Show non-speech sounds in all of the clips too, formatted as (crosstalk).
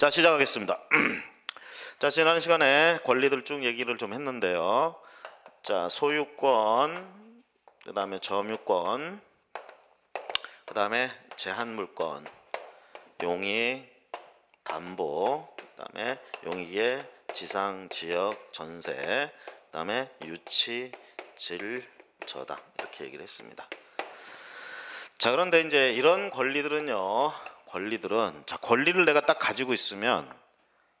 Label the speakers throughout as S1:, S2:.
S1: 자 시작하겠습니다. (clears throat) 자 지난 시간에 권리들 쭉 얘기를 좀 했는데요. 자 소유권, 그 다음에 점유권, 그 다음에 제한물권, 용의 담보, 그 다음에 용의의 지상, 지역, 전세, 그 다음에 유치, 질, 저당 이렇게 얘기를 했습니다. 자 그런데 이제 이런 권리들은요 권리들은 자 권리를 내가 딱 가지고 있으면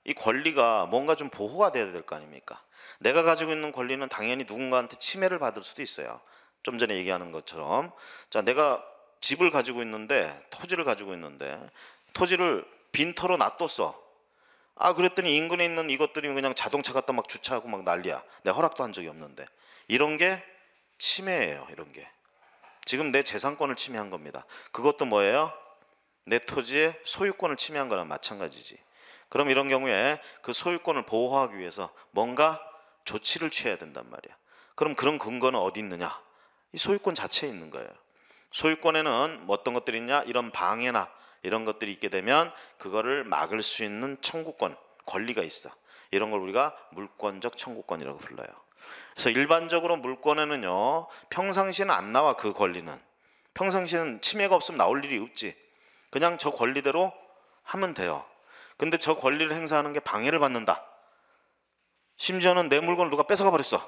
S1: 이 권리가 뭔가 좀 보호가 돼야 될 거 아닙니까? 내가 가지고 있는 권리는 당연히 누군가한테 침해를 받을 수도 있어요. 좀 전에 얘기하는 것처럼 자 내가 집을 가지고 있는데 토지를 가지고 있는데 토지를 빈터로 놔뒀어. 아 그랬더니 인근에 있는 이것들이 그냥 자동차 갖다 막 주차하고 막 난리야. 내 허락도 한 적이 없는데 이런 게 침해예요. 이런 게 지금 내 재산권을 침해한 겁니다. 그것도 뭐예요? 내 토지의 소유권을 침해한 거랑 마찬가지지. 그럼 이런 경우에 그 소유권을 보호하기 위해서 뭔가 조치를 취해야 된단 말이야. 그럼 그런 근거는 어디 있느냐? 이 소유권 자체에 있는 거예요. 소유권에는 뭐 어떤 것들이 있냐? 이런 방해나 이런 것들이 있게 되면 그거를 막을 수 있는 청구권, 권리가 있어. 이런 걸 우리가 물권적 청구권이라고 불러요. 그래서 일반적으로 물권에는요. 평상시에는 안 나와 그 권리는. 평상시에는 침해가 없으면 나올 일이 없지. 그냥 저 권리대로 하면 돼요. 근데 저 권리를 행사하는 게 방해를 받는다. 심지어는 내 물건을 누가 뺏어가 버렸어.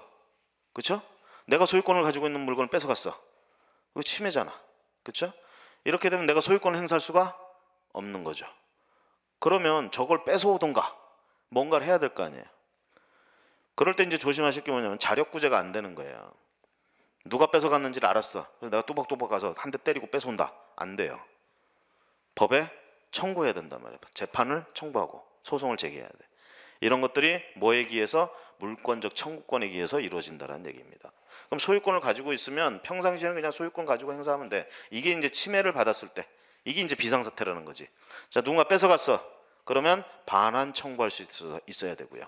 S1: 그렇죠? 내가 소유권을 가지고 있는 물건을 뺏어갔어. 그 침해잖아. 그렇죠? 이렇게 되면 내가 소유권을 행사할 수가 없는 거죠. 그러면 저걸 뺏어오던가 뭔가를 해야 될 거 아니에요. 그럴 때 이제 조심하실 게 뭐냐면 자력구제가 안 되는 거예요. 누가 뺏어갔는지를 알았어. 그래서 내가 또박또박 가서 한 대 때리고 뺏어온다. 안 돼요. 법에 청구해야 된단 말이에요. 재판을 청구하고 소송을 제기해야 돼. 이런 것들이 뭐에 기해서 물권적 청구권에 기해서 이루어진다는 얘기입니다. 그럼 소유권을 가지고 있으면 평상시에는 그냥 소유권 가지고 행사하면 돼. 이게 이제 침해를 받았을 때 이게 이제 비상사태라는 거지. 자 누군가 뺏어갔어. 그러면 반환 청구할 수 있어야 되고요.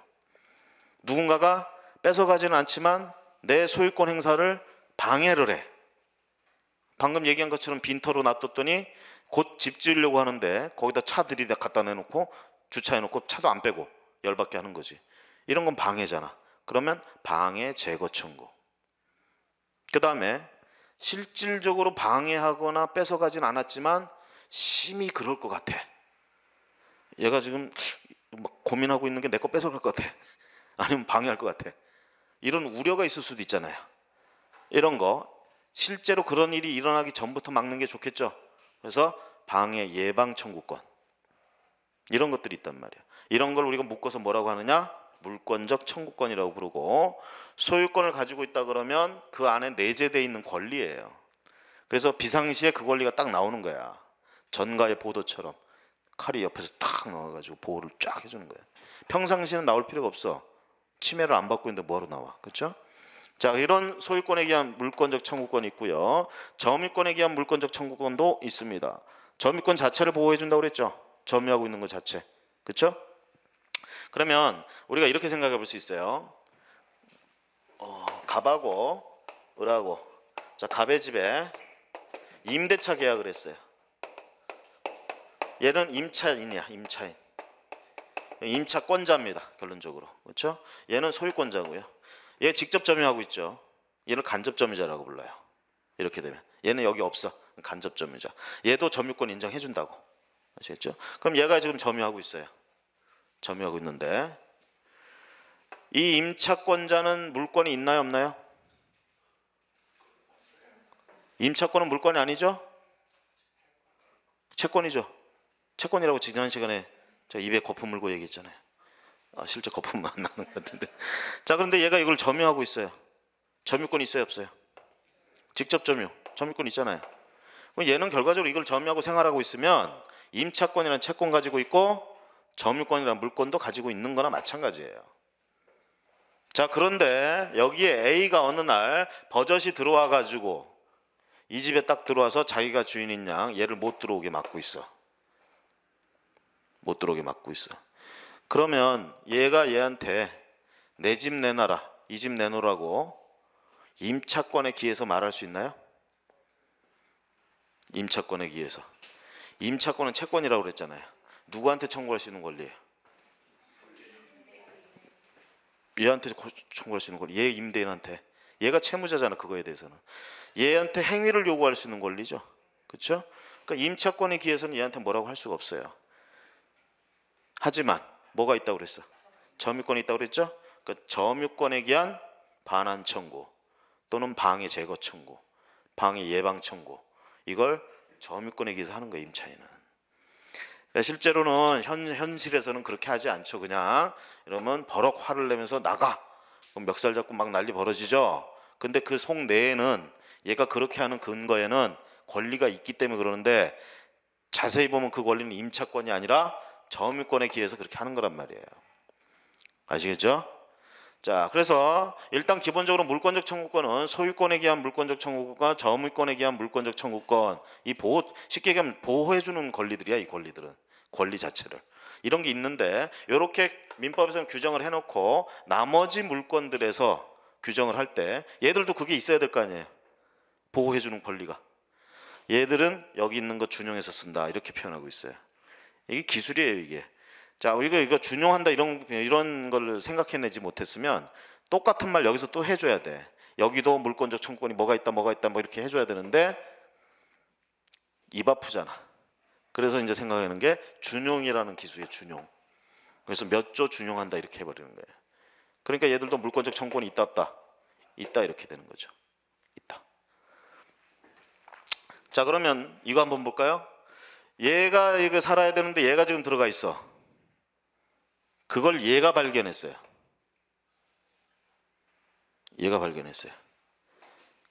S1: 누군가가 뺏어가지는 않지만 내 소유권 행사를 방해를 해. 방금 얘기한 것처럼 빈터로 놔뒀더니 곧 집 지으려고 하는데 거기다 차 들이다 갖다 내놓고 주차해놓고 차도 안 빼고 열받게 하는 거지. 이런 건 방해잖아. 그러면 방해 제거 청구. 그 다음에 실질적으로 방해하거나 뺏어가진 않았지만 심히 그럴 것 같아. 얘가 지금 막 고민하고 있는 게 내 거 뺏어갈 것 같아. (laughs) 아니면 방해할 것 같아. 이런 우려가 있을 수도 있잖아요. 이런 거 실제로 그런 일이 일어나기 전부터 막는 게 좋겠죠. 그래서 방해 예방 청구권 이런 것들이 있단 말이야. 이런 걸 우리가 묶어서 뭐라고 하느냐? 물권적 청구권이라고 부르고 소유권을 가지고 있다 그러면 그 안에 내재되어 있는 권리예요. 그래서 비상시에 그 권리가 딱 나오는 거야. 전가의 보도처럼 칼이 옆에서 탁 나와가지고 보호를 쫙 해주는 거야. 평상시에는 나올 필요가 없어. 침해를 안 받고 있는데 뭐하러 나와? 그렇죠? 자, 이런 소유권에 기한 물권적 청구권이 있고요. 점유권에 기한 물권적 청구권도 있습니다. 점유권 자체를 보호해 준다고 그랬죠. 점유하고 있는 것 자체. 그쵸 그러면 우리가 이렇게 생각해 볼 수 있어요. 어, 갑하고 을하고 자, 갑의 집에 임대차 계약을 했어요. 얘는 임차인이야, 임차인. 임차권자입니다, 결론적으로. 그렇죠? 얘는 소유권자고요. 얘 직접 점유하고 있죠. 얘를 간접 점유자라고 불러요. 이렇게 되면 얘는 여기 없어. 간접 점유자. 얘도 점유권 인정해 준다고. 아시겠죠? 그럼 얘가 지금 점유하고 있어요. 점유하고 있는데 이 임차권자는 물권이 있나요, 없나요? 임차권은 물권이 아니죠? 채권이죠. 채권이라고 지난 시간에 저 입에 거품 물고 얘기했잖아요. 아, 실제 거품만 (laughs) 나는 것 같은데. 자, 그런데 얘가 이걸 점유하고 있어요. 점유권 있어요, 없어요? 직접 점유. 점유권 있잖아요. 그럼 얘는 결과적으로 이걸 점유하고 생활하고 있으면 임차권이라는 채권 가지고 있고 점유권이라는 물건도 가지고 있는 거나 마찬가지예요. 자, 그런데 여기에 A가 어느 날 버젓이 들어와 가지고 이 집에 딱 들어와서 자기가 주인인 양 얘를 못 들어오게 막고 있어. 못 들어오게 막고 있어. 그러면 얘가 얘한테 내 집 내놔라, 이 집 내놓으라고 임차권에 기해서 말할 수 있나요? 임차권에 기해서. 임차권은 채권이라고 그랬잖아요. 누구한테 청구할 수 있는 권리예요? 얘한테 청구할 수 있는 권리. 얘 임대인한테. 얘가 채무자잖아 그거에 대해서는. 얘한테 행위를 요구할 수 있는 권리죠. 그렇죠? 그러니까 임차권에 기해서는 얘한테 뭐라고 할 수가 없어요. 하지만 뭐가 있다고 그랬어? 점유권이 있다고 그랬죠? 그 점유권에 기한 반환 청구 또는 방해 제거 청구, 방해 예방 청구 이걸 점유권에 기해서 하는 거예요 임차인은. 그러니까 실제로는 현, 현실에서는 그렇게 하지 않죠. 그냥 이러면 버럭 화를 내면서 나가. 그럼 멱살 잡고 막 난리 벌어지죠. 근데 그속 내에는 얘가 그렇게 하는 근거에는 권리가 있기 때문에 그러는데 자세히 보면 그 권리는 임차권이 아니라 저음유권에 기해서 그렇게 하는 거란 말이에요. 아시겠죠? 자, 그래서 일단 기본적으로 물권적 청구권은 소유권에 기한 물권적 청구권과 저음유권에 기한 물권적 청구권 이 보호 쉽게 얘기하면 보호해 주는 권리들이야, 이 권리들은. 권리 자체를. 이런 게 있는데 이렇게 민법에서는 규정을 해 놓고 나머지 물권들에서 규정을 할 때 얘들도 그게 있어야 될 거 아니에요. 보호해 주는 권리가. 얘들은 여기 있는 거 준용해서 쓴다. 이렇게 표현하고 있어요. 이게 기술이에요 이게. 자 우리가 이거 준용한다 이런 이런 걸 생각해내지 못했으면 똑같은 말 여기서 또 해줘야 돼. 여기도 물권적 청구권이 뭐가 있다 뭐가 있다 뭐 이렇게 해줘야 되는데 입 아프잖아. 그래서 이제 생각하는 게 준용이라는 기술이에요 준용. 그래서 몇 조 준용한다 이렇게 해버리는 거예요. 그러니까 얘들도 물권적 청구권이 있다 없다 있다 이렇게 되는 거죠. 있다. 자 그러면 이거 한번 볼까요? 얘가 이거 살아야 되는데 얘가 지금 들어가 있어. 그걸 얘가 발견했어요. 얘가 발견했어요.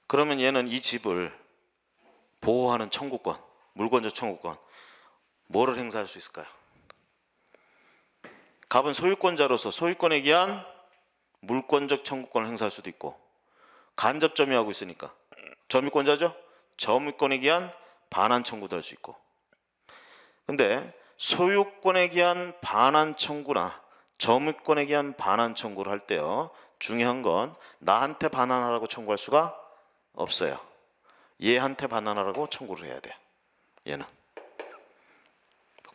S1: 그러면 얘는 이 집을 보호하는 청구권, 물권자 청구권, 뭐를 행사할 수 있을까요? 갑은 소유권자로서 소유권에 기한 물권적 청구권을 행사할 수도 있고 간접 점유하고 있으니까 점유권자죠? 점유권에 기한 반환 청구도 할 수 있고 근데 소유권에 대한 반환 청구나 점유권에 대한 반환 청구를 할 때요. 중요한 건 나한테 반환하라고 청구할 수가 없어요. 얘한테 반환하라고 청구를 해야 돼. 얘는.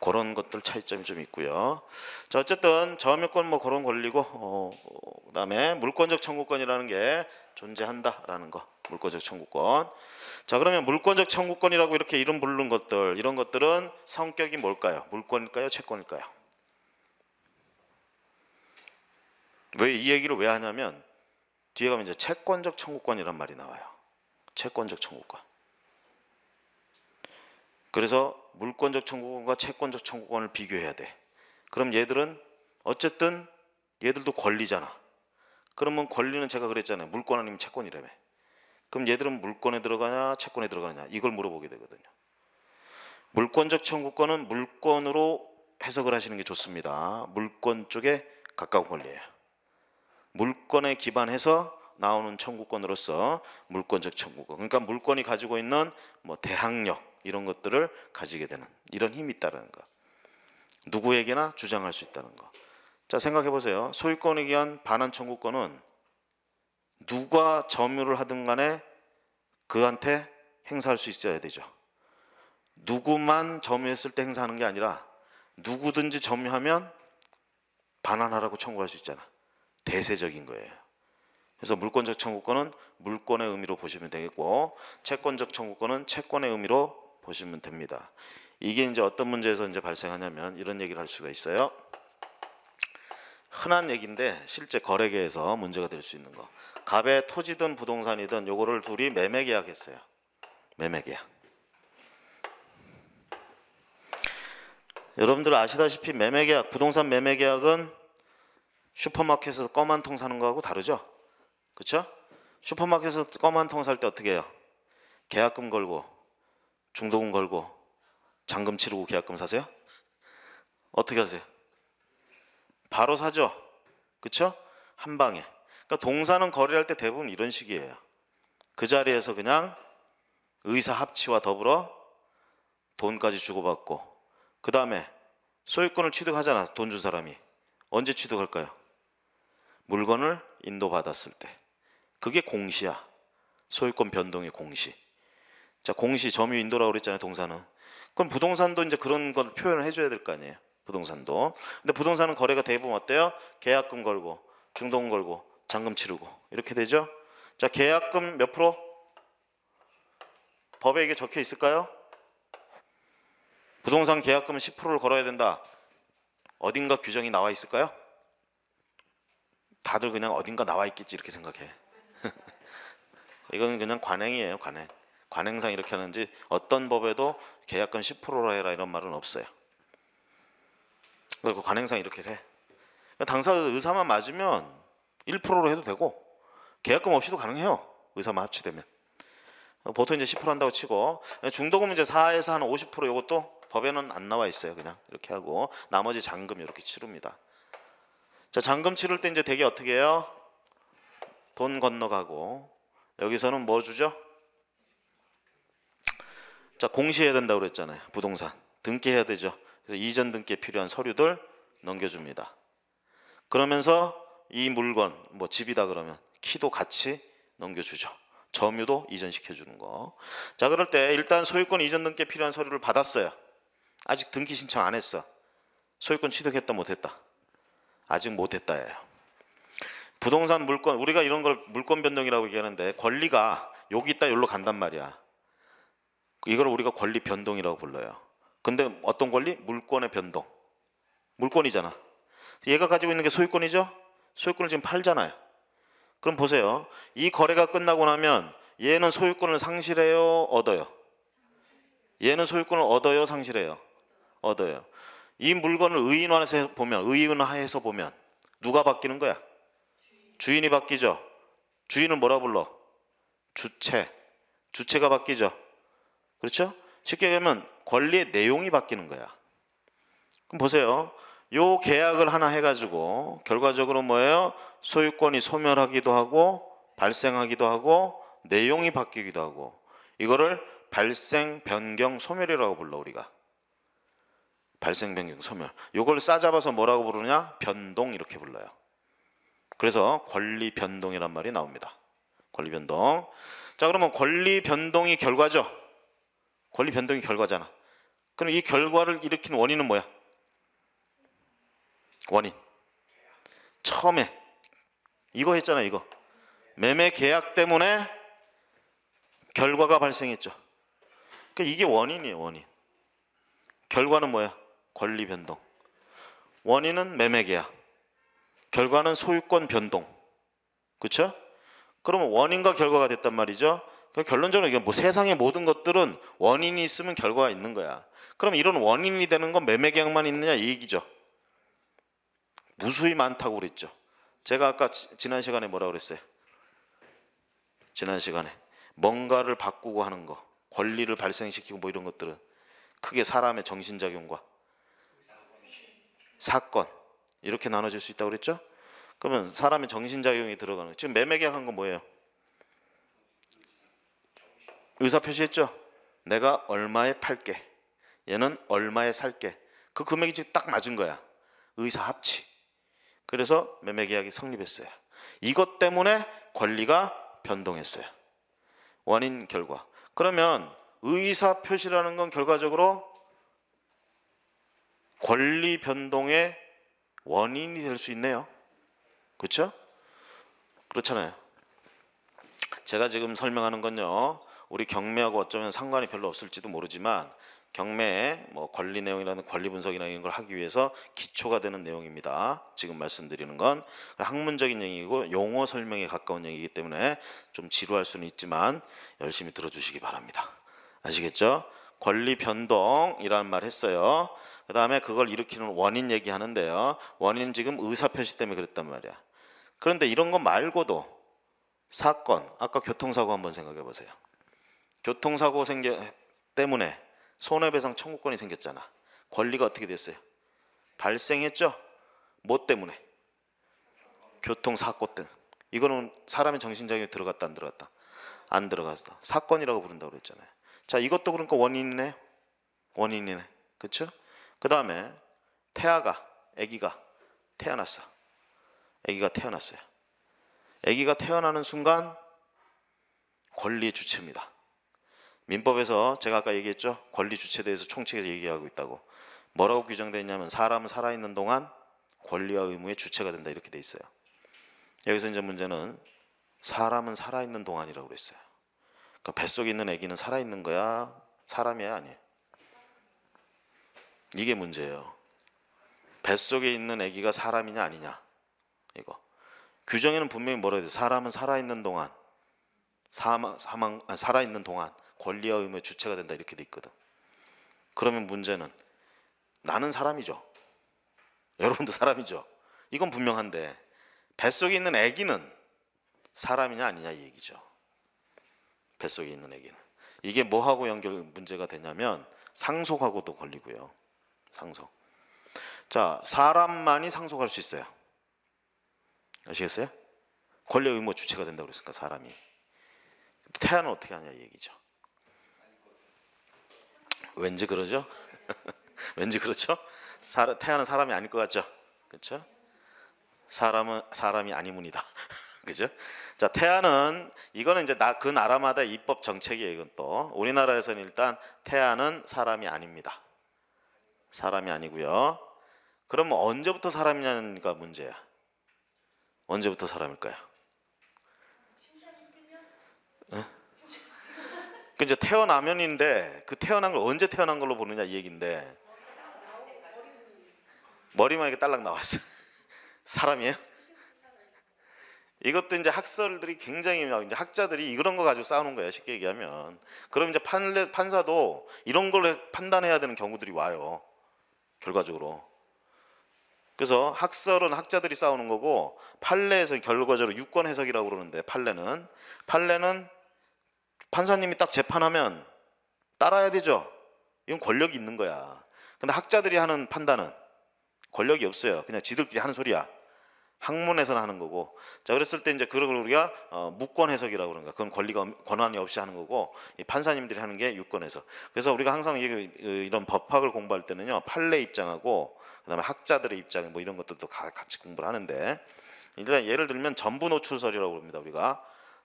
S1: 그런 것들 차이점이 좀 있고요. 자, 어쨌든 점유권 뭐 그런 권리고 어, 어, 그다음에 물권적 청구권이라는 게 존재한다라는 거. 물권적 청구권. 자 그러면 물권적 청구권이라고 이렇게 이름 부르는 것들 이런 것들은 성격이 뭘까요? 물권일까요? 채권일까요? 왜 이 얘기를 왜 하냐면 뒤에 가면 이제 채권적 청구권이란 말이 나와요. 채권적 청구권. 그래서 물권적 청구권과 채권적 청구권을 비교해야 돼. 그럼 얘들은 어쨌든 얘들도 권리잖아. 그러면 권리는 제가 그랬잖아요. 물권 아니면 채권이라며. 그럼 얘들은 물권에 들어가냐 채권에 들어가냐 이걸 물어보게 되거든요. 물권적 청구권은 물권으로 해석을 하시는 게 좋습니다. 물권 쪽에 가까운 권리예요. 물권에 기반해서 나오는 청구권으로서 물권적 청구권. 그러니까 물권이 가지고 있는 뭐 대항력 이런 것들을 가지게 되는 이런 힘이 있다는 거. 누구에게나 주장할 수 있다는 거. 자 생각해 보세요. 소유권에 의한 반환 청구권은 누가 점유를 하든 간에 그한테 행사할 수 있어야 되죠. 누구만 점유했을 때 행사하는 게 아니라 누구든지 점유하면 반환하라고 청구할 수 있잖아. 대세적인 거예요. 그래서 물권적 청구권은 물권의 의미로 보시면 되겠고 채권적 청구권은 채권의 의미로 보시면 됩니다. 이게 이제 어떤 문제에서 이제 발생하냐면 이런 얘기를 할 수가 있어요. 흔한 얘기인데 실제 거래계에서 문제가 될 수 있는 거. 갑의 토지든 부동산이든 요거를 둘이 매매 계약했어요. 매매 계약. 여러분들 아시다시피 매매 계약, 부동산 매매 계약은 슈퍼마켓에서 껌 한 통 사는 거하고 다르죠? 그렇죠? 슈퍼마켓에서 껌 한 통 살 때 어떻게 해요? 계약금 걸고 중도금 걸고 잔금 치르고 계약금 사세요? 어떻게 하세요? 바로 사죠. 그렇죠? 한 방에. 그러니까 동사는 거래할 때 대부분 이런 식이에요. 그 자리에서 그냥 의사 합치와 더불어 돈까지 주고받고 그 다음에 소유권을 취득하잖아 돈 준 사람이 언제 취득할까요? 물건을 인도받았을 때 그게 공시야 소유권 변동의 공시 자 공시 점유 인도라고 그랬잖아요 동사는 그럼 부동산도 이제 그런 걸 표현을 해줘야 될 거 아니에요 부동산도 근데 부동산은 거래가 대부분 어때요? 계약금 걸고 중도금 걸고 잔금 치르고 이렇게 되죠. 자 계약금 몇 프로? 법에 이게 적혀 있을까요? 부동산 계약금 10%를 걸어야 된다. 어딘가 규정이 나와 있을까요? 다들 그냥 어딘가 나와 있겠지 이렇게 생각해. (laughs) 이건 그냥 관행이에요 관행. 관행상 이렇게 하는지 어떤 법에도 계약금 10%로 해라 이런 말은 없어요. 그리고 관행상 이렇게 해. 당사자 의사만 맞으면 1%로 해도 되고 계약금 없이도 가능해요. 의사만 합치되면. 어, 보통 이제 10% 한다고 치고 중도금 이제 4에서 한 50% 요것도 법에는 안 나와 있어요. 그냥 이렇게 하고 나머지 잔금 이렇게 치릅니다. 자, 잔금 치를 때 이제 대게 어떻게 해요? 돈 건너가고 여기서는 뭐 주죠? 자, 공시해야 된다고 그랬잖아요. 부동산 등기해야 되죠. 그래서 이전 등기에 필요한 서류들 넘겨줍니다. 그러면서 이 물건 뭐 집이다 그러면 키도 같이 넘겨주죠. 점유도 이전시켜 주는 거. 자 그럴 때 일단 소유권 이전 등기에 필요한 서류를 받았어요. 아직 등기 신청 안 했어. 소유권 취득했다 못했다. 아직 못했다예요. 부동산 물건 우리가 이런 걸 물권 변동이라고 얘기하는데 권리가 여기 있다 여기로 간단 말이야. 이걸 우리가 권리 변동이라고 불러요. 근데 어떤 권리? 물권의 변동. 물권이잖아. 얘가 가지고 있는 게 소유권이죠? 소유권을 지금 팔잖아요. 그럼 보세요. 이 거래가 끝나고 나면 얘는 소유권을 상실해요, 얻어요. 얘는 소유권을 얻어요, 상실해요. 얻어요. 이 물건을 의인화해서 보면 의인화해서 보면 누가 바뀌는 거야? 주인이 바뀌죠. 주인을 뭐라 불러? 주체. 주체가 바뀌죠. 그렇죠? 쉽게 얘기하면 권리의 내용이 바뀌는 거야. 그럼 보세요. 요 계약을 하나 해가지고 결과적으로 뭐예요? 소유권이 소멸하기도 하고 발생하기도 하고 내용이 바뀌기도 하고 이거를 발생 변경 소멸이라고 불러 우리가 발생 변경 소멸 요걸 싸잡아서 뭐라고 부르냐 변동 이렇게 불러요 그래서 권리 변동이란 말이 나옵니다 권리 변동 자 그러면 권리 변동이 결과죠 권리 변동이 결과잖아 그럼 이 결과를 일으킨 원인은 뭐야 원인. 처음에 이거 했잖아, 이거. 매매 계약 때문에 결과가 발생했죠. 그러니까 이게 원인이에요, 원인. 결과는 뭐야? 권리 변동. 원인은 매매 계약. 결과는 소유권 변동. 그렇죠? 그러면 원인과 결과가 됐단 말이죠. 그러니까 결론적으로 이게 뭐 세상의 모든 것들은 원인이 있으면 결과가 있는 거야. 그럼 이런 원인이 되는 건 매매 계약만 있느냐 이 얘기죠. 무수히 많다고 그랬죠. 제가 아까 지난 시간에 뭐라 고 그랬어요? 지난 시간에 뭔가를 바꾸고 하는 거, 권리를 발생시키고 뭐 이런 것들은 크게 사람의 정신작용과 사건 이렇게 나눠질 수 있다고 그랬죠? 그러면 사람의 정신작용이 들어가는 거. 지금 매매계약 한건 뭐예요? 의사 표시했죠? 내가 얼마에 팔게 얘는 얼마에 살게 그 금액이 지금 딱 맞은 거야 의사 합치 그래서 매매 계약이 성립했어요. 이것 때문에 권리가 변동했어요. 원인 결과. 그러면 의사 표시라는 건 결과적으로 권리 변동의 원인이 될 수 있네요. 그렇죠? 그렇잖아요. 제가 지금 설명하는 건요. 우리 경매하고 어쩌면 상관이 별로 없을지도 모르지만 경매뭐 권리 내용이라는 권리 분석이나 이런 걸 하기 위해서 기초가 되는 내용입니다. 지금 말씀드리는 건 학문적인 얘기고 용어 설명에 가까운 영이기 때문에 좀 지루할 수는 있지만 열심히 들어주시기 바랍니다. 아시겠죠? 권리 변동이라는 말 했어요. 그 다음에 그걸 일으키는 원인 얘기하는데요. 원인 은 지금 의사표시 때문에 그랬단 말이야. 그런데 이런 거 말고도 사건, 아까 교통사고 한번 생각해 보세요. 교통사고 생겨 때문에 손해배상 청구권이 생겼잖아. 권리가 어떻게 됐어요? 발생했죠? 뭐 때문에? 교통사고 등. 이거는 사람의 정신장애에 들어갔다 안 들어갔다? 안 들어갔다. 사건이라고 부른다고 그랬잖아요. 자 이것도 그러니까 원인이네. 원인이네. 그쵸? 그 다음에 태아가, 아기가 태어났어. 아기가 태어났어요. 아기가 태어나는 순간 권리의 주체입니다. 민법에서 제가 아까 얘기했죠. 권리 주체에 대해서 총칙에서 얘기하고 있다고. 뭐라고 규정되어 있냐면 사람은 살아있는 동안 권리와 의무의 주체가 된다 이렇게 돼 있어요. 여기서 이제 문제는 사람은 살아있는 동안이라고 그랬어요. 그러니까 뱃속에 있는 아기는 살아있는 거야? 사람이야? 아니에요? 이게 문제예요. 뱃속에 있는 아기가 사람이냐 아니냐 이거. 규정에는 분명히 뭐라 해야 돼요? 사람은 살아있는 동안 사망, 사망 아, 살아있는 동안 권리와 의무의 주체가 된다 이렇게 돼 있거든. 그러면 문제는 나는 사람이죠. 여러분도 사람이죠. 이건 분명한데 뱃속에 있는 아기는 사람이냐 아니냐 이 얘기죠. 뱃속에 있는 아기는 이게 뭐하고 연결 문제가 되냐면 상속하고도 걸리고요. 상속. 자, 사람만이 상속할 수 있어요. 아시겠어요? 권리 의무 주체가 된다고 그랬으니까 사람이. 태아는 어떻게 하냐 이 얘기죠. 왠지 그러죠? (laughs) 왠지 그렇죠? 사람, 태아는 사람이 아닐 것 같죠? 그렇죠? 사람은 사람이 아니문이다. (laughs) 그죠? 자, 태아는 이거는 이제 나, 그 나라마다 입법 정책이에요. 이건 또 우리나라에서는 일단 태아는 사람이 아닙니다. 사람이 아니고요. 그럼 뭐 언제부터 사람이냐가 문제야. 언제부터 사람일까요? 그 이제 태어나면인데 그 태어난 걸 언제 태어난 걸로 보느냐 이 얘긴데 머리만 이렇게 딸랑 나왔어. (laughs) 사람이에요? 이것도 이제 학설들이 굉장히 막 이제 학자들이 이런 거 가지고 싸우는 거예요 쉽게 얘기하면 그럼 이제 판례, 판사도 이런 걸 판단해야 되는 경우들이 와요 결과적으로 그래서 학설은 학자들이 싸우는 거고 판례에서 결과적으로 유권 해석이라고 그러는데 판례는 판례는 판사님이 딱 재판하면 따라야 되죠. 이건 권력이 있는 거야. 근데 학자들이 하는 판단은 권력이 없어요. 그냥 지들끼리 하는 소리야. 학문에서는 하는 거고. 자, 그랬을 때 이제 그걸 우리가 어, 무권 해석이라고 그런가. 그건 권리가 권한이 없이 하는 거고 이 판사님들이 하는 게유권 해석. 그래서 우리가 항상 그, 이런 이 법학을 공부할 때는요. 판례 입장하고 그다음에 학자들의 입장 뭐 이런 것들도 같이 공부를 하는데 일단 예를 들면 전부 노출설이라고 합니다. 우리가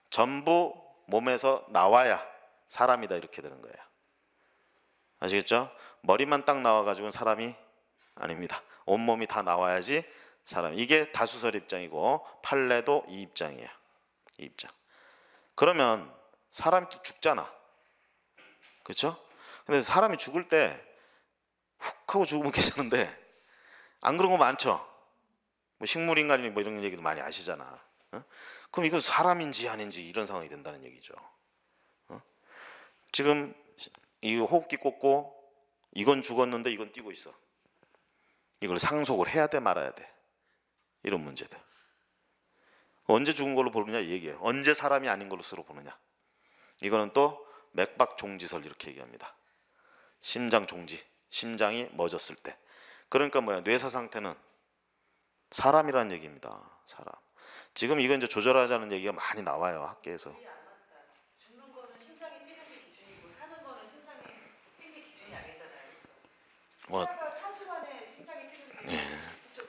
S1: 전부 몸에서 나와야 사람이다 이렇게 되는 거예요. 아시겠죠? 머리만 딱 나와가지고는 사람이 아닙니다. 온몸이 다 나와야지 사람. 이게 다수설 입장이고 판례도 이 입장이에요. 이 입장. 그러면 사람이 또 죽잖아. 그렇죠? 근데 사람이 죽을 때 훅 하고 죽으면 (laughs) 괜찮은데 안 그런 거 많죠. 뭐 식물인간이 뭐 이런 얘기도 많이 아시잖아. 그럼 이건 사람인지 아닌지 이런 상황이 된다는 얘기죠. 어? 지금 이 호흡기 꽂고 이건 죽었는데 이건 뛰고 있어. 이걸 상속을 해야 돼 말아야 돼. 이런 문제들. 언제 죽은 걸로 보느냐 얘기예요. 언제 사람이 아닌 걸로 보느냐. 이거는 또 맥박 종지설 이렇게 얘기합니다. 심장 종지, 심장이 멎었을 때. 그러니까 뭐야 뇌사 상태는 사람이라는 얘기입니다. 사람. 지금 이건 이제 조절하자는 얘기가 많이 나와요 학계에서. 뭐, 예. 그,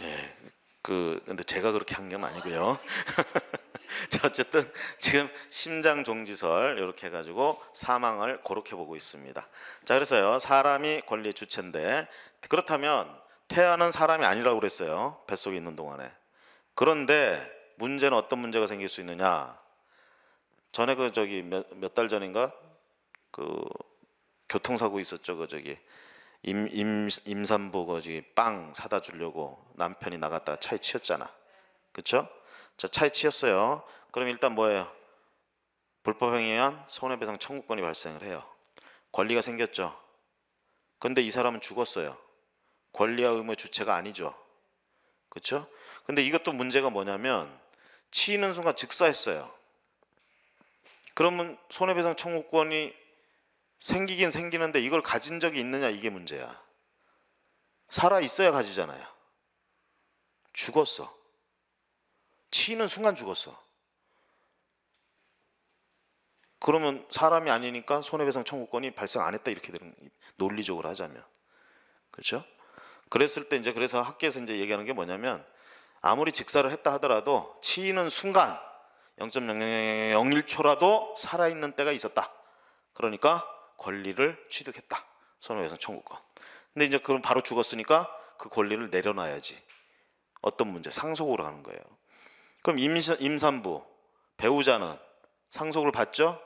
S1: 예. 그 근데 제가 그렇게 한건 아니고요. (laughs) 자 어쨌든 지금 심장 종지설 이렇게 해가지고 사망을 고렇게 보고 있습니다. 자 그래서요 사람이 권리의 주체인데 그렇다면 태아는 사람이 아니라고 그랬어요 뱃속에 있는 동안에 그런데 문제는 어떤 문제가 생길 수 있느냐? 전에 그 저기 몇 달 전인가 그 교통사고 있었죠 그 저기 임, 임, 임산부가 저빵 사다 주려고 남편이 나갔다 차에 치였잖아 그쵸? 자 차에 치였어요 그럼 일단 뭐예요 불법행위한 손해배상 청구권이 발생을 해요 권리가 생겼죠 근데 이 사람은 죽었어요 권리와 의무의 주체가 아니죠 그쵸? 근데 이것도 문제가 뭐냐면 치이는 순간 즉사했어요. 그러면 손해배상 청구권이 생기긴 생기는데 이걸 가진 적이 있느냐 이게 문제야. 살아 있어야 가지잖아요. 죽었어. 치이는 순간 죽었어. 그러면 사람이 아니니까 손해배상 청구권이 발생 안 했다 이렇게 되는 논리적으로 하자면 그렇죠? 그랬을 때 이제 그래서 학계에서 이제 얘기하는 게 뭐냐면 아무리 직사를 했다 하더라도 치이는 순간 0.0001초라도 살아있는 때가 있었다. 그러니까 권리를 취득했다. 선호해선 청구권. 근데 이제 그럼 바로 죽었으니까 그 권리를 내려놔야지. 어떤 문제? 상속으로 가는 거예요. 그럼 임시, 임산부, 배우자는 상속을 받죠?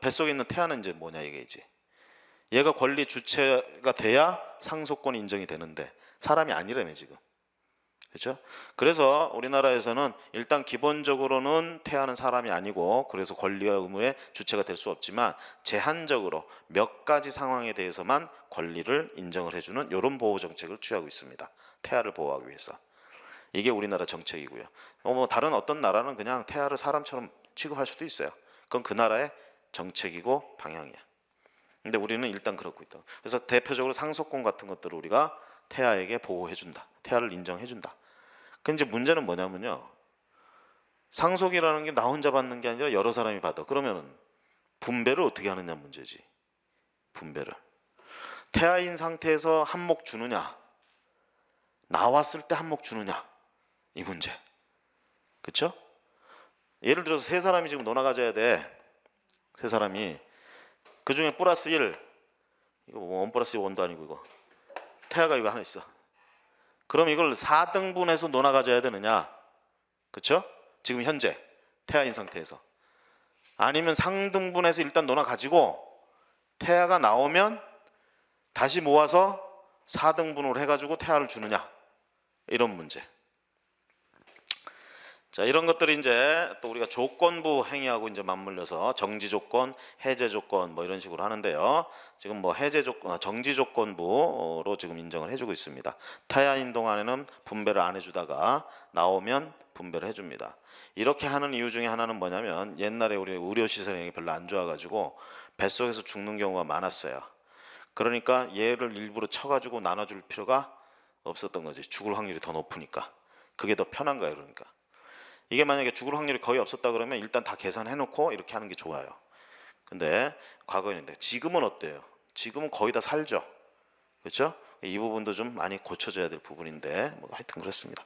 S1: 뱃속에 있는 태아는 이제 뭐냐 이게지. 얘가 권리 주체가 돼야 상속권 인정이 되는데 사람이 아니라며 지금. 그렇죠? 그래서 우리나라에서는 일단 기본적으로는 태아는 사람이 아니고 그래서 권리와 의무의 주체가 될 수 없지만 제한적으로 몇 가지 상황에 대해서만 권리를 인정을 해주는 이런 보호 정책을 취하고 있습니다. 태아를 보호하기 위해서. 이게 우리나라 정책이고요. 어, 뭐 다른 어떤 나라는 그냥 태아를 사람처럼 취급할 수도 있어요. 그건 그 나라의 정책이고 방향이야. 근데 우리는 일단 그렇고 있다. 그래서 대표적으로 상속권 같은 것들을 우리가 태아에게 보호해준다. 태아를 인정해준다. 그 이제 문제는 뭐냐면요. 상속이라는 게 나 혼자 받는 게 아니라 여러 사람이 받아. 그러면 분배를 어떻게 하느냐 문제지. 분배를. 태아인 상태에서 한몫 주느냐. 나왔을 때 한몫 주느냐. 이 문제. 그렇죠? 예를 들어서 세 사람이 지금 논아 가져야 돼. 세 사람이. 그 중에 플러스 1. 이거 원 플러스 1도 아니고 이거. 태아가 이거 하나 있어. 그럼 이걸 4등분해서 논아 가져야 되느냐? 그렇죠? 지금 현재 태아인 상태에서 아니면 상등분해서 일단 논아 가지고 태아가 나오면 다시 모아서 4등분으로 해가지고 태아를 주느냐 이런 문제 자, 이런 것들이 이제 또 우리가 조건부 행위하고 이제 맞물려서 정지 조건, 해제 조건 뭐 이런 식으로 하는데요. 지금 뭐 해제 조건, 아, 정지 조건부로 지금 인정을 해주고 있습니다. 타야인 동안에는 분배를 안 해주다가 나오면 분배를 해줍니다. 이렇게 하는 이유 중에 하나는 뭐냐면 옛날에 우리 의료시설이 별로 안 좋아가지고 뱃속에서 죽는 경우가 많았어요. 그러니까 얘를 일부러 쳐가지고 나눠줄 필요가 없었던 거지. 죽을 확률이 더 높으니까. 그게 더 편한 거예요, 그러니까. 이게 만약에 죽을 확률이 거의 없었다 그러면 일단 다 계산해 놓고 이렇게 하는 게 좋아요. 근데 과거에데 지금은 어때요? 지금은 거의 다 살죠. 그렇죠? 이 부분도 좀 많이 고쳐줘야 될 부분인데 뭐 하여튼 그렇습니다.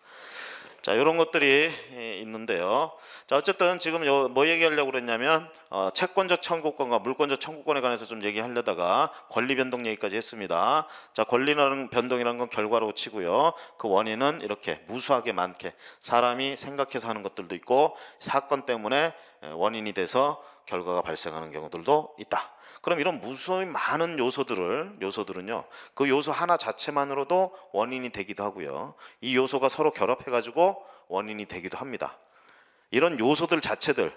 S1: 자, 이런 것들이 예, 있는데요. 자, 어쨌든 지금 뭐 얘기하려고 그랬냐면 어, 채권적 청구권과 물권적 청구권에 관해서 좀 얘기하려다가 권리 변동 얘기까지 했습니다. 자, 권리라는 변동이란 건 결과로 치고요. 그 원인은 이렇게 무수하게 많게 사람이 생각해서 하는 것들도 있고 사건 때문에 예, 원인이 돼서 결과가 발생하는 경우들도 있다. 그럼 이런 무수히 많은 요소들을 요소들은요. 그 요소 하나 자체만으로도 원인이 되기도 하고요. 이 요소가 서로 결합해 가지고 원인이 되기도 합니다. 이런 요소들 자체들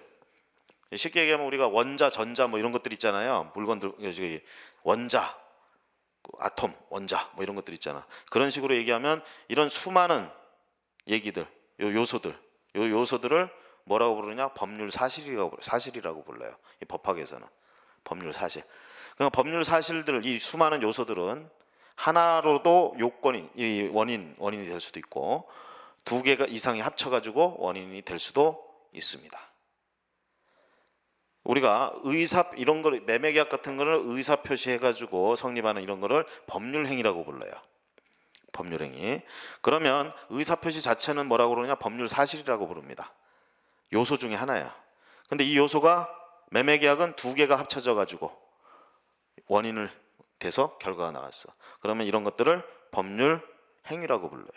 S1: 쉽게 얘기하면 우리가 원자, 전자 뭐 이런 것들 있잖아요. 물건들 그 원자, 그 아톰, 원자 뭐 이런 것들 있잖아. 그런 식으로 얘기하면 이런 수많은 얘기들, 요 요소들, 요 요소들을 뭐라고 부르냐? 법률 사실이라고 사실이라고 불러요. 이 법학에서는. 법률 사실. 그 법률 사실들 이 수많은 요소들은 하나로도 요건이 이 원인 원인이 될 수도 있고 두 개가 이상이 합쳐가지고 원인이 될 수도 있습니다. 우리가 의사 이런 걸 매매계약 같은 거를 의사 표시해가지고 성립하는 이런 거를 법률행위라고 불러요. 법률행위. 그러면 의사 표시 자체는 뭐라고 그러냐? 법률 사실이라고 부릅니다. 요소 중에 하나야. 근데 이 요소가 매매 계약은 두 개가 합쳐져 가지고 원인을 돼서 결과가 나왔어. 그러면 이런 것들을 법률 행위라고 불러요.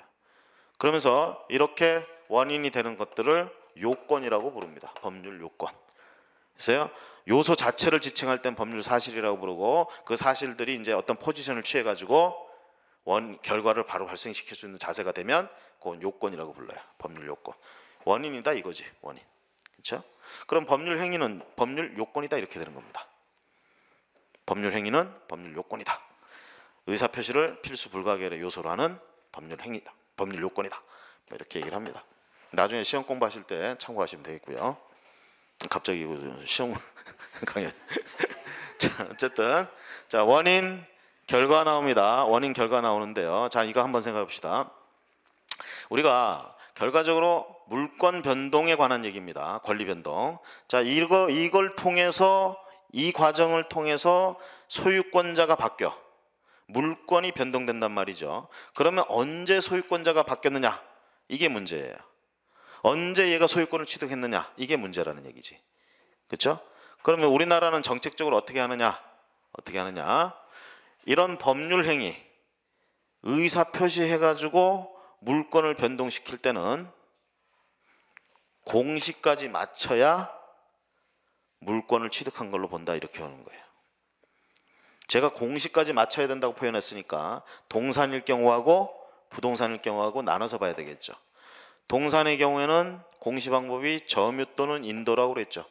S1: 그러면서 이렇게 원인이 되는 것들을 요건이라고 부릅니다. 법률 요건. 그래서 요소 자체를 지칭할 땐 법률 사실이라고 부르고 그 사실들이 이제 어떤 포지션을 취해 가지고 원 결과를 바로 발생시킬 수 있는 자세가 되면 그건 요건이라고 불러요. 법률 요건. 원인이다 이거지. 원인. 그렇죠? 그럼 법률 행위는 법률 요건이다 이렇게 되는 겁니다. 법률 행위는 법률 요건이다. 의사 표시를 필수 불가결의 요소로 하는 법률 행위다. 법률 요건이다. 이렇게 얘기를 합니다. 나중에 시험 공부하실 때 참고하시면 되겠고요. 갑자기 시험 (laughs) 강연. (laughs) 자, 어쨌든 자, 원인 결과 나옵니다. 원인 결과 나오는데요. 자, 이거 한번 생각해 봅시다. 우리가 결과적으로 물권 변동에 관한 얘기입니다. 권리 변동. 자, 이거 이걸 통해서 이 과정을 통해서 소유권자가 바뀌어 물권이 변동된단 말이죠. 그러면 언제 소유권자가 바뀌었느냐? 이게 문제예요. 언제 얘가 소유권을 취득했느냐? 이게 문제라는 얘기지. 그렇죠? 그러면 우리나라는 정책적으로 어떻게 하느냐? 어떻게 하느냐? 이런 법률 행위 의사 표시해 가지고 물권을 변동시킬 때는 공시까지 맞춰야 물권을 취득한 걸로 본다 이렇게 하는 거예요. 제가 공시까지 맞춰야 된다고 표현했으니까 동산일 경우하고 부동산일 경우하고 나눠서 봐야 되겠죠. 동산의 경우에는 공시 방법이 점유 또는 인도라고 그랬죠.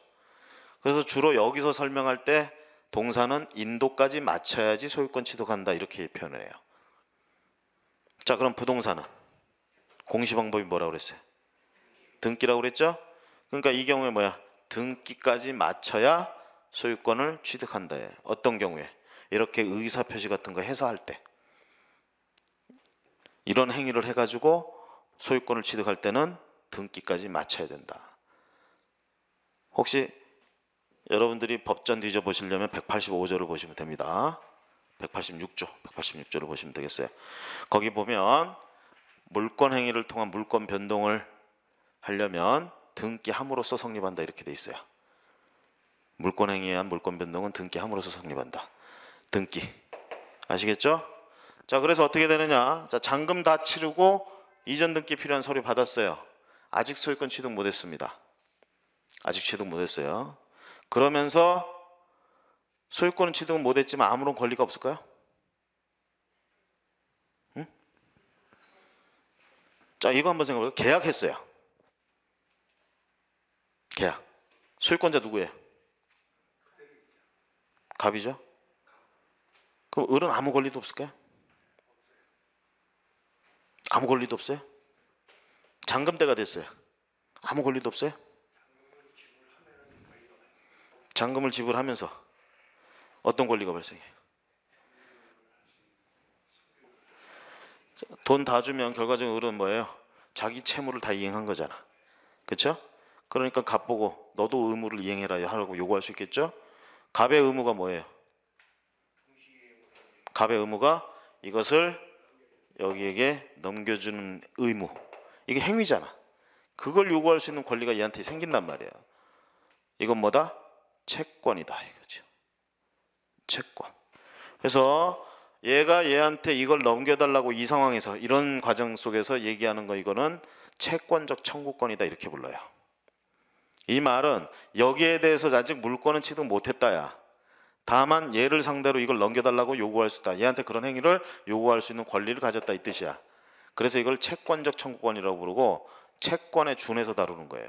S1: 그래서 주로 여기서 설명할 때 동산은 인도까지 맞춰야지 소유권 취득한다 이렇게 표현을 해요. 자 그럼 부동산은 공시 방법이 뭐라고 그랬어요? 등기라고 그랬죠? 그러니까 이 경우에 뭐야? 등기까지 맞춰야 소유권을 취득한다. 어떤 경우에? 이렇게 의사 표시 같은 거 해서 할 때. 이런 행위를 해 가지고 소유권을 취득할 때는 등기까지 맞춰야 된다. 혹시 여러분들이 법전 뒤져 보시려면 185조를 보시면 됩니다. 186조, 186조를 보시면 되겠어요. 거기 보면 물권 행위를 통한 물권 변동을 하려면 등기함으로써 성립한다 이렇게 돼 있어요. 물권행위에 한 물권 변동은 등기함으로써 성립한다. 등기 아시겠죠? 자 그래서 어떻게 되느냐? 자 잔금 다 치르고 이전 등기 필요한 서류 받았어요. 아직 소유권 취득 못했습니다. 아직 취득 못했어요. 그러면서 소유권은 취득은 못했지만 아무런 권리가 없을까요? 응? 자 이거 한번 생각해볼게요. 계약했어요. 계약. 소유권자 누구예요? 갑이죠? 그럼 을은 아무 권리도 없을까요? 아무 권리도 없어요? 잔금대가 됐어요. 아무 권리도 없어요? 잔금을 지불하면서 어떤 권리가 발생해요? 돈 다 주면 결과적으로 을은 뭐예요? 자기 채무를 다 이행한 거잖아. 그렇죠? 그러니까 갑보고 너도 의무를 이행해라 하라고 요구할 수 있겠죠? 갑의 의무가 뭐예요? 갑의 의무가 이것을 여기에게 넘겨주는 의무. 이게 행위잖아. 그걸 요구할 수 있는 권리가 얘한테 생긴단 말이야. 이건 뭐다? 채권이다 이거죠. 채권. 그래서 얘가 얘한테 이걸 넘겨달라고 이 상황에서 이런 과정 속에서 얘기하는 거 이거는 채권적 청구권이다 이렇게 불러요. 이 말은 여기에 대해서 아직 물건은 취득 못했다야. 다만 얘를 상대로 이걸 넘겨달라고 요구할 수 있다. 얘한테 그런 행위를 요구할 수 있는 권리를 가졌다 이 뜻이야. 그래서 이걸 채권적 청구권이라고 부르고 채권에 준해서 다루는 거예요.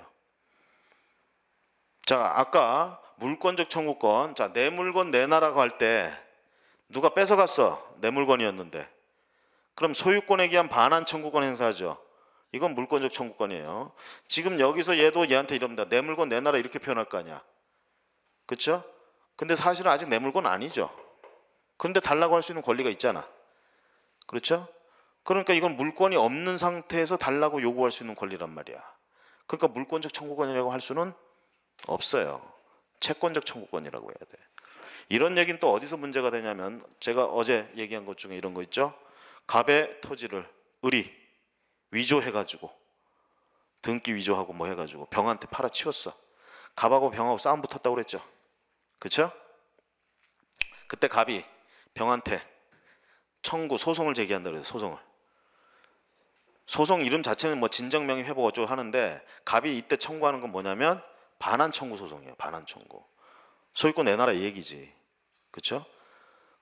S1: 자 아까 물권적 청구권 자내 물건 내놔라고할 때 누가 뺏어갔어 내 물건이었는데 그럼 소유권에 기한 반환 청구권 행사하죠. 이건 물권적 청구권이에요. 지금 여기서 얘도 얘한테 이럽니다. 내 물건 내 나라 이렇게 표현할 거 아니야. 그렇죠? 근데 사실은 아직 내 물건 아니죠. 그런데 달라고 할 수 있는 권리가 있잖아. 그렇죠? 그러니까 이건 물권이 없는 상태에서 달라고 요구할 수 있는 권리란 말이야. 그러니까 물권적 청구권이라고 할 수는 없어요. 채권적 청구권이라고 해야 돼. 이런 얘기는 또 어디서 문제가 되냐면 제가 어제 얘기한 것 중에 이런 거 있죠. 갑의 토지를 을이 위조해가지고 등기 위조하고 뭐 해가지고 병한테 팔아치웠어. 갑하고 병하고 싸움 붙었다고 그랬죠. 그쵸? 그때 갑이 병한테 청구 소송을 제기한다 그래서 소송을. 소송 이름 자체는 뭐 진정명의 회복 어쩌고 하는데 갑이 이때 청구하는 건 뭐냐면 반환 청구 소송이에요. 반환 청구. 소유권 내 나라 얘기지. 그쵸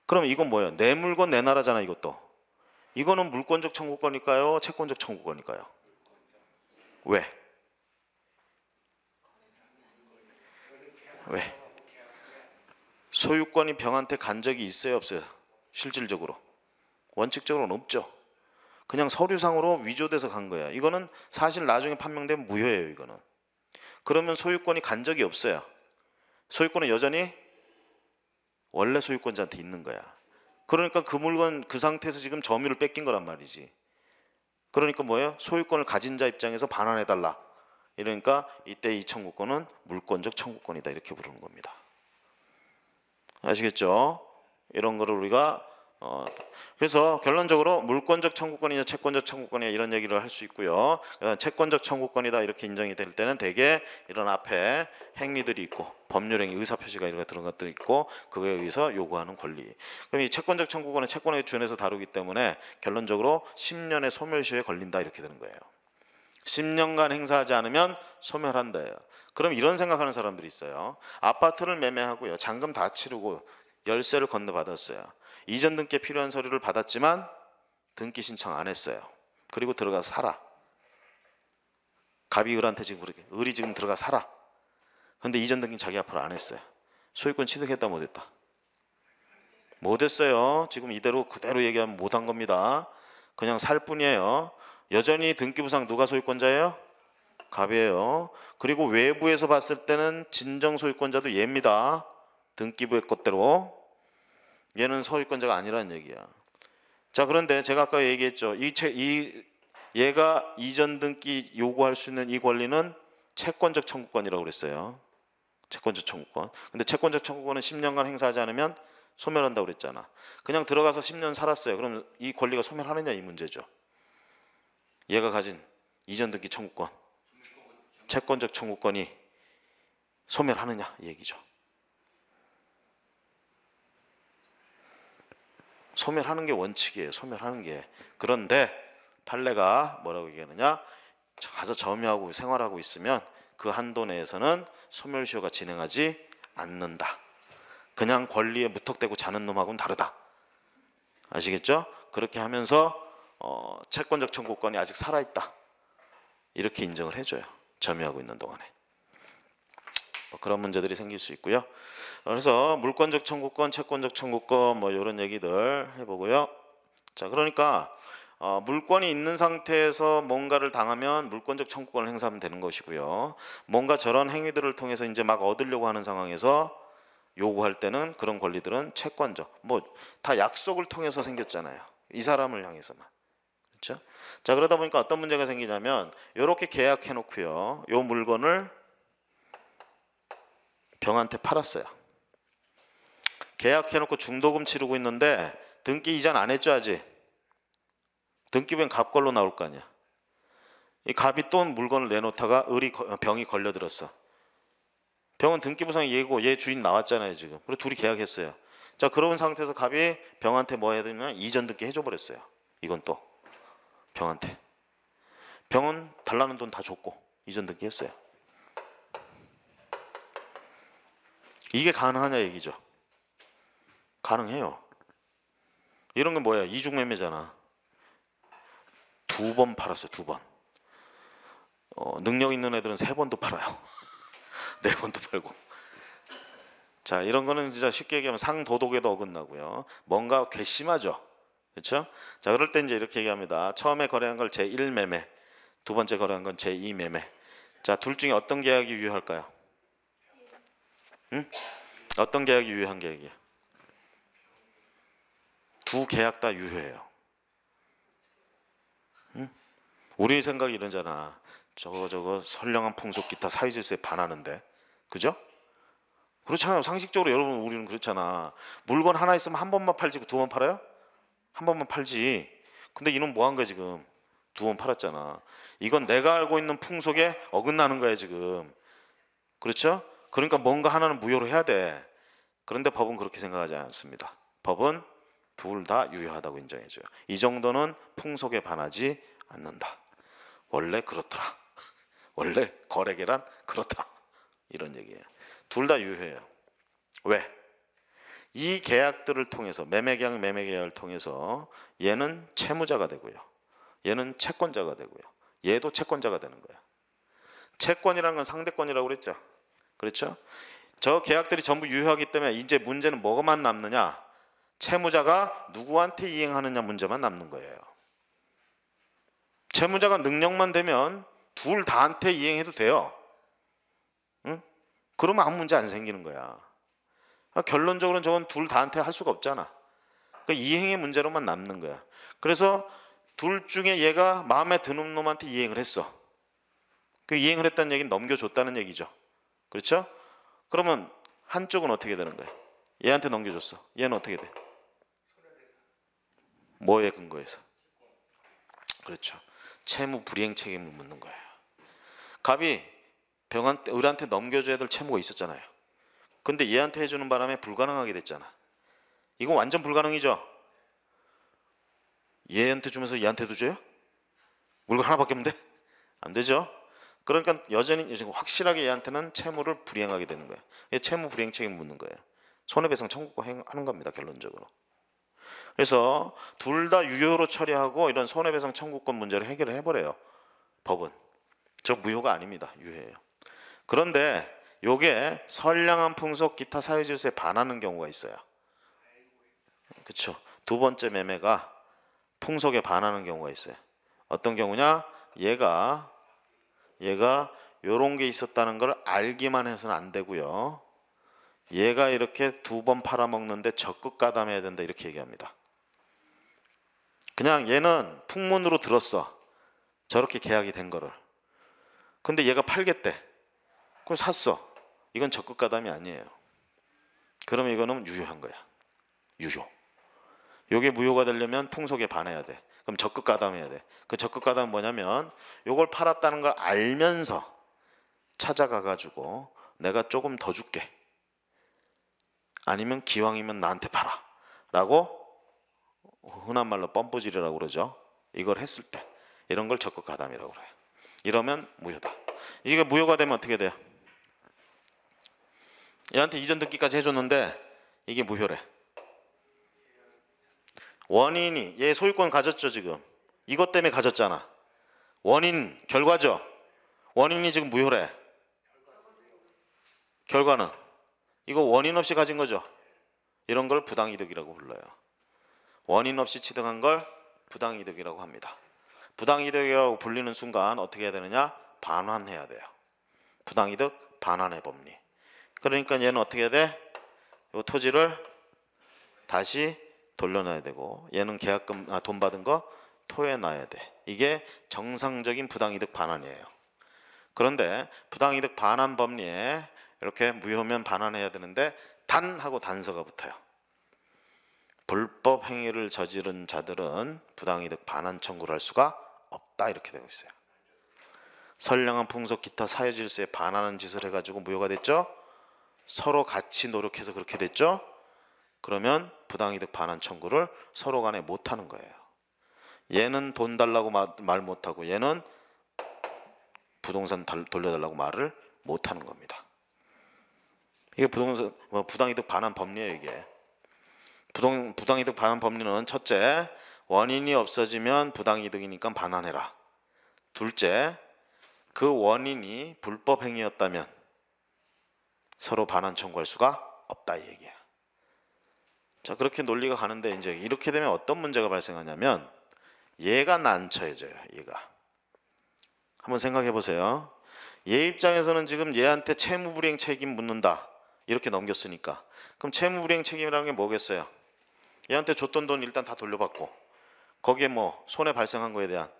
S1: 그럼 이건 뭐예요? 내 물건 내 나라잖아 이것도. 이거는 물권적 청구 거니까요, 채권적 청구 거니까요. 왜? 왜? 소유권이 병한테 간 적이 있어요, 없어요? 실질적으로. 원칙적으로는 없죠. 그냥 서류상으로 위조돼서 간 거야. 이거는 사실 나중에 판명되면 무효예요, 이거는. 그러면 소유권이 간 적이 없어요. 소유권은 여전히 원래 소유권자한테 있는 거야. 그러니까 그 물건 그 상태에서 지금 점유를 뺏긴 거란 말이지. 그러니까 뭐예요? 소유권을 가진 자 입장에서 반환해달라. 이러니까 이때 이 청구권은 물권적 청구권이다 이렇게 부르는 겁니다. 아시겠죠? 이런 거를 우리가 어, 그래서 결론적으로 물권적 청구권이냐 채권적 청구권이냐 이런 얘기를 할 수 있고요. 채권적 청구권이다 이렇게 인정이 될 때는 대개 이런 앞에 행위들이 있고 법률행위 의사표시가 이런 들어간 것들이 있고 그거에 의해서 요구하는 권리. 그럼 이 채권적 청구권은 채권의준에서 다루기 때문에 결론적으로 10년의 소멸시효에 걸린다 이렇게 되는 거예요. 10년간 행사하지 않으면 소멸한다. 요 그럼 이런 생각하는 사람들이 있어요. 아파트를 매매하고요. 잔금 다 치르고 열쇠를 건너받았어요. 이전 등기에 필요한 서류를 받았지만 등기 신청 안 했어요. 그리고 들어가서 살아. 갑이 을한테 지금 그렇게 을이 지금 들어가 서 살아. 근데 이전 등기 자기 앞으로 안 했어요. 소유권 취득했다 못했다. 못했어요. 지금 이대로 그대로 얘기하면 못한 겁니다. 그냥 살 뿐이에요. 여전히 등기부상 누가 소유권자예요? 갑이에요. 그리고 외부에서 봤을 때는 진정 소유권자도 얘입니다. 등기부의 것대로 얘는 소유권자가 아니라는 얘기야. 자 그런데 제가 아까 얘기했죠. 이, 채, 이 얘가 이전 등기 요구할 수 있는 이 권리는 채권적 청구권이라고 그랬어요. 채권적 청구권. 근데 채권적 청구권은 10년간 행사하지 않으면 소멸한다고 그랬잖아. 그냥 들어가서 10년 살았어요. 그럼 이 권리가 소멸하느냐 이 문제죠. 얘가 가진 이전 등기 청구권, 채권적 청구권이 소멸하느냐 얘기죠. 소멸하는 게 원칙이에요. 소멸하는 게. 그런데 판례가 뭐라고 얘기하느냐? 가서 점유하고 생활하고 있으면 그 한도 내에서는 소멸시효가 진행하지 않는다. 그냥 권리에 무턱대고 자는 놈하고는 다르다. 아시겠죠? 그렇게 하면서 어, 채권적 청구권이 아직 살아있다. 이렇게 인정을 해줘요. 점유하고 있는 동안에. 뭐 그런 문제들이 생길 수 있고요. 어, 그래서 물권적 청구권, 채권적 청구권 뭐 이런 얘기들 해보고요. 자 그러니까 어, 물권이 있는 상태에서 뭔가를 당하면 물권적 청구권을 행사하면 되는 것이고요. 뭔가 저런 행위들을 통해서 이제 막 얻으려고 하는 상황에서 요구할 때는 그런 권리들은 채권적. 뭐 다 약속을 통해서 생겼잖아요. 이 사람을 향해서만. 그렇죠? 자, 그러다 보니까 어떤 문제가 생기냐면 이렇게 계약해 놓고요. 요 물건을 병한테 팔았어요. 계약해놓고 중도금 치르고 있는데 등기 이전 안 해줘야지. 등기부엔 갑걸로 나올 거 아니야. 이 갑이 또 물건을 내놓다가 을이 병이 걸려들었어. 병은 등기부상 얘고 얘 예 주인 나왔잖아요 지금. 그리고 둘이 계약했어요. 자 그런 상태에서 갑이 병한테 뭐 해야 되냐 이전 등기 해줘 버렸어요. 이건 또 병한테. 병은 달라는 돈 다 줬고 이전 등기 했어요. 이게 가능하냐 얘기죠. 가능해요. 이런 건 뭐야? 이중매매잖아. 두 번 팔았어요. 두 번. 어, 능력 있는 애들은 세 번도 팔아요. (laughs) 네 번도 팔고. 자, 이런 거는 진짜 쉽게 얘기하면 상도덕에도 어긋나고요. 뭔가 괘씸하죠. 그렇죠? 자, 그럴 때 이제 이렇게 얘기합니다. 처음에 거래한 걸 제1매매, 두 번째 거래한 건 제2매매. 자, 둘 중에 어떤 계약이 유효할까요? 응? 어떤 계약이 유효한 계약이야? 두 계약 다 유효해요. 응? 우리 생각이 이러잖아 저거 저거 선량한 풍속 기타 사회질서에 반하는데. 그죠? 그렇잖아요. 상식적으로 여러분 우리는 그렇잖아. 물건 하나 있으면 한 번만 팔지 두 번 팔아요? 한 번만 팔지. 근데 이놈 뭐 한 거야 지금? 두 번 팔았잖아. 이건 내가 알고 있는 풍속에 어긋나는 거야 지금. 그렇죠? 그러니까 뭔가 하나는 무효로 해야 돼. 그런데 법은 그렇게 생각하지 않습니다. 법은 둘 다 유효하다고 인정해줘요. 이 정도는 풍속에 반하지 않는다. 원래 그렇더라. (laughs) 원래 거래계란 그렇다. 이런 얘기예요. 둘 다 유효해요. 왜? 이 계약들을 통해서 매매계약 매매계약을 통해서 얘는 채무자가 되고요. 얘는 채권자가 되고요. 얘도 채권자가 되는 거예요 채권이라는 건 상대권이라고 그랬죠. 그렇죠? 저 계약들이 전부 유효하기 때문에 이제 문제는 뭐만 남느냐? 채무자가 누구한테 이행하느냐 문제만 남는 거예요. 채무자가 능력만 되면 둘 다한테 이행해도 돼요. 응? 그러면 아무 문제 안 생기는 거야. 아, 결론적으로는 저건 둘 다한테 할 수가 없잖아. 그 이행의 문제로만 남는 거야. 그래서 둘 중에 얘가 마음에 드는 놈한테 이행을 했어. 그 이행을 했다는 얘기는 넘겨줬다는 얘기죠. 그렇죠? 그러면 한쪽은 어떻게 되는 거야? 얘한테 넘겨줬어. 얘는 어떻게 돼? 뭐에 근거해서? 그렇죠. 채무 불이행 책임을 묻는 거예요. 갑이 병한 테 을한테 넘겨줘야 될 채무가 있었잖아요. 근데 얘한테 해주는 바람에 불가능하게 됐잖아. 이거 완전 불가능이죠. 얘한테 주면서 얘한테도 줘요? 물건 하나밖에 없는데? 안 되죠. 그러니까 여전히 확실하게 얘한테는 채무를 불이행하게 되는 거예요. 채무 불이행 책임 묻는 거예요. 손해배상 청구가 하는 겁니다. 결론적으로. 그래서 둘 다 유효로 처리하고 이런 손해배상 청구권 문제를 해결을 해버려요. 법은. 저 무효가 아닙니다. 유효예요. 그런데 요게 선량한 풍속 기타 사유질서에 반하는 경우가 있어요. 그렇죠. 두 번째 매매가 풍속에 반하는 경우가 있어요. 어떤 경우냐? 얘가 얘가 요런 게 있었다는 걸 알기만 해서는 안 되고요. 얘가 이렇게 두 번 팔아먹는데 적극 가담해야 된다 이렇게 얘기합니다. 그냥 얘는 풍문으로 들었어. 저렇게 계약이 된 거를. 근데 얘가 팔겠대. 그럼 샀어. 이건 적극 가담이 아니에요. 그러면 이거는 유효한 거야. 유효. 요게 무효가 되려면 풍속에 반해야 돼. 그럼 적극 가담해야 돼. 그 적극 가담은 뭐냐면 요걸 팔았다는 걸 알면서 찾아가 가지고 내가 조금 더 줄게. 아니면 기왕이면 나한테 팔아. 라고 흔한 말로 뻔뿌질이라고 그러죠. 이걸 했을 때 이런 걸 적극 가담이라고 그래요. 이러면 무효다. 이게 무효가 되면 어떻게 돼요? 얘한테 이전 듣기까지 해줬는데 이게 무효래. 원인이 얘 소유권 가졌죠 지금 이것 때문에 가졌잖아 원인 결과죠 원인이 지금 무효래 결과는 이거 원인 없이 가진 거죠 이런 걸 부당이득이라고 불러요 원인 없이 취득한 걸 부당이득이라고 합니다 부당이득이라고 불리는 순간 어떻게 해야 되느냐 반환해야 돼요 부당이득 반환의 법리 그러니까 얘는 어떻게 해야 돼? 이 토지를 다시 돌려놔야 되고 얘는 계약금 아, 돈 받은 거 토해놔야 돼. 이게 정상적인 부당이득 반환이에요. 그런데 부당이득 반환 법리에 이렇게 무효면 반환해야 되는데 단 하고 단서가 붙어요. 불법 행위를 저지른 자들은 부당이득 반환 청구를 할 수가 없다 이렇게 되고 있어요. 선량한 풍속 기타 사회질서에 반하는 짓을 해가지고 무효가 됐죠. 서로 같이 노력해서 그렇게 됐죠. 그러면 부당이득 반환 청구를 서로 간에 못하는 거예요. 얘는 돈 달라고 말 못하고 얘는 부동산 돌려달라고 말을 못하는 겁니다. 이게 부동산 뭐 부당이득 반환 법리예요 이게. 부동, 부당이득 반환 법리는 첫째 원인이 없어지면 부당이득이니까 반환해라. 둘째 그 원인이 불법 행위였다면 서로 반환 청구할 수가 없다 이 얘기예요. 자 그렇게 논리가 가는데 이제 이렇게 되면 어떤 문제가 발생하냐면 얘가 난처해져요. 얘가 한번 생각해 보세요. 얘 입장에서는 지금 얘한테 채무불이행 책임 묻는다 이렇게 넘겼으니까 그럼 채무불이행 책임이라는 게 뭐겠어요? 얘한테 줬던 돈 일단 다 돌려받고 거기에 뭐 손해 발생한 거에 대한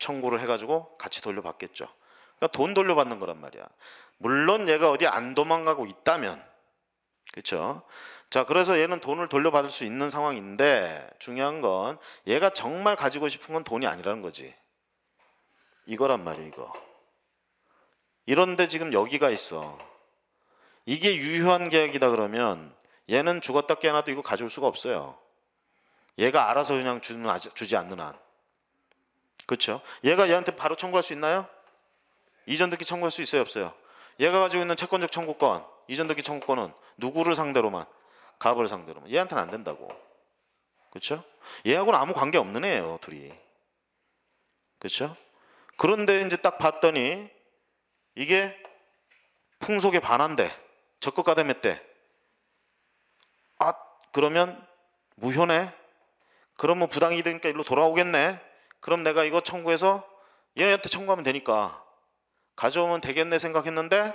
S1: 청구를 해가지고 같이 돌려받겠죠. 그러니까 돈 돌려받는 거란 말이야. 물론 얘가 어디 안 도망가고 있다면 그렇죠? 자, 그래서 얘는 돈을 돌려받을 수 있는 상황인데 중요한 건 얘가 정말 가지고 싶은 건 돈이 아니라는 거지. 이거란 말이야, 이거. 이런데 지금 여기가 있어. 이게 유효한 계약이다 그러면 얘는 죽었다 깨어나도 이거 가져올 수가 없어요. 얘가 알아서 그냥 주는, 주지 않는 한. 그렇죠? 얘가 얘한테 바로 청구할 수 있나요? 이전 듣기 청구할 수 있어요, 없어요? 얘가 가지고 있는 채권적 청구권 이전득기 청구권은 누구를 상대로만? 갑을 상대로만. 얘한테는 안 된다고. 그렇죠? 얘하고는 아무 관계 없는 애예요, 둘이. 그렇죠? 그런데 이제 딱 봤더니 이게 풍속에 반한데 적극가대 맸대. 아, 그러면 무효네. 그러면 뭐 부당이득이니까 일로 돌아오겠네. 그럼 내가 이거 청구해서 얘네한테 청구하면 되니까 가져오면 되겠네 생각했는데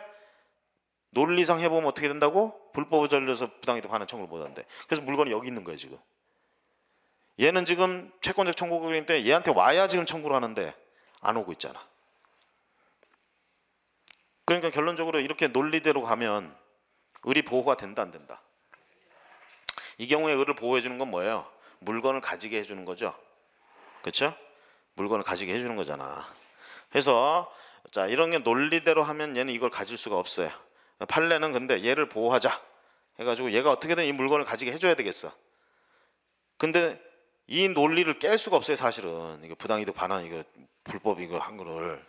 S1: 논리상 해보면 어떻게 된다고? 불법 전려서 부당이득 하는 청구를 못한대. 그래서 물건이 여기 있는 거예요 지금. 얘는 지금 채권적 청구인데 얘한테 와야 지금 청구를 하는데 안 오고 있잖아. 그러니까 결론적으로 이렇게 논리대로 가면 을이 보호가 된다 안 된다. 이 경우에 을을 보호해 주는 건 뭐예요? 물건을 가지게 해주는 거죠. 그렇죠? 물건을 가지게 해주는 거잖아. 그래서 자 이런 게 논리대로 하면 얘는 이걸 가질 수가 없어요. 판례는 근데 얘를 보호하자 해가지고 얘가 어떻게든 이 물건을 가지게 해줘야 되겠어. 근데 이 논리를 깰 수가 없어요 사실은 이거 부당이득 반환 이거 불법 이거 한 거를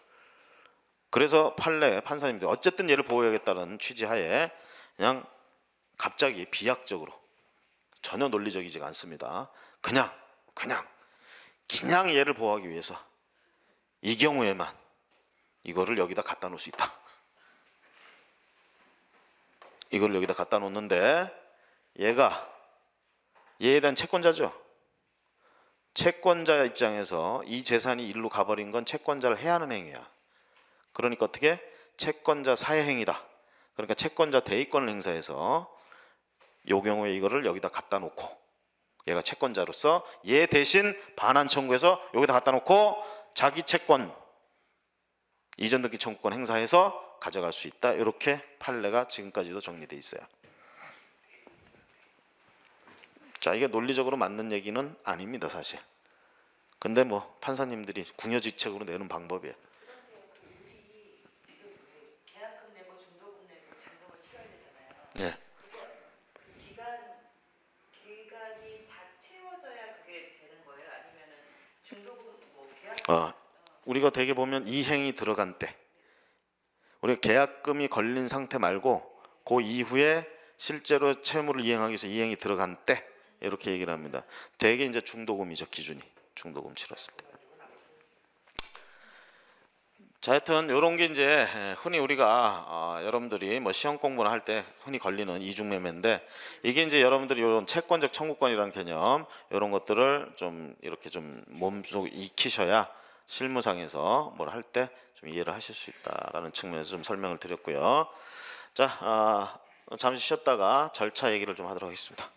S1: 그래서 판례 판사님들 어쨌든 얘를 보호해야겠다는 취지하에 그냥 갑자기 비약적으로 전혀 논리적이지가 않습니다 그냥 그냥 그냥 얘를 보호하기 위해서 이 경우에만 이거를 여기다 갖다 놓을 수 있다 이걸 여기다 갖다 놓는데 얘가 얘에 대한 채권자죠. 채권자 입장에서 이 재산이 일로 가버린 건 채권자를 해하는 행위야. 그러니까 어떻게? 채권자 사해행위다. 그러니까 채권자 대위권을 행사해서 요 경우에 이거를 여기다 갖다 놓고 얘가 채권자로서 얘 대신 반환 청구해서 여기다 갖다 놓고 자기 채권 이전 등기 청구권 행사해서 가져갈 수 있다. 이렇게 판례가 지금까지도 정리되어 있어요. 자, 이게 논리적으로 맞는 얘기는 아닙니다, 사실. 근데 뭐 판사님들이 궁여지책으로 내는 방법이에요. 네. 어, 우리가 되게 보면 이행이 들어간 때 우리가 계약금이 걸린 상태 말고 그 이후에 실제로 채무를 이행하기 위해서 이행이 들어간 때 이렇게 얘기를 합니다. 대개 이제 중도금이죠 기준이 중도금 치렀을 때. 자, 하여튼 이런 게 이제 흔히 우리가 어, 여러분들이 뭐 시험 공부를 할 때 흔히 걸리는 이중매매인데 이게 이제 여러분들이 이런 채권적 청구권이라는 개념 이런 것들을 좀 이렇게 좀 몸속 익히셔야 실무상에서 뭘 할 때 좀 이해를 하실 수 있다라는 측면에서 좀 설명을 드렸고요. 자, 어, 잠시 쉬었다가 절차 얘기를 좀 하도록 하겠습니다.